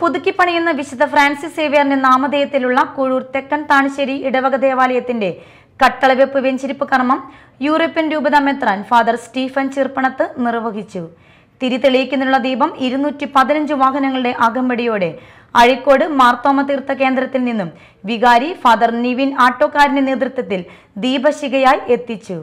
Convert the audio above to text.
പുതുക്കിപ്പണിയുന്ന വിശുദ്ധ ഫ്രാൻസിസ് സേവ്യറിന്റെ നാമധേയത്തിലുള്ള കുഴൂർ തെക്കൻ താണിശ്ശേരി ഇടവക ദേവാലയത്തിന്റെ കട്ടളവെപ്പ് വെഞ്ചിരിപ്പ് കർമ്മം യൂറോപ്യൻ രൂപത മെത്രാൻ ഫാദർ സ്റ്റീഫൻ ചെറുപ്പണത്ത് നിർവഹിച്ചു തിരി തെളിയിക്കുന്നതിനുള്ള ദീപം ഇരുന്നൂറ്റി പതിനഞ്ച് വാഹനങ്ങളുടെ അകമ്പടിയോടെ അഴിക്കോട് മാർത്തോമ തീർത്ഥ കേന്ദ്രത്തിൽ നിന്നും വികാരി ഫാദർ നിവിൻ ആട്ടോക്കാരന്റെ നേതൃത്വത്തിൽ ദീപശിഖയായി എത്തിച്ചു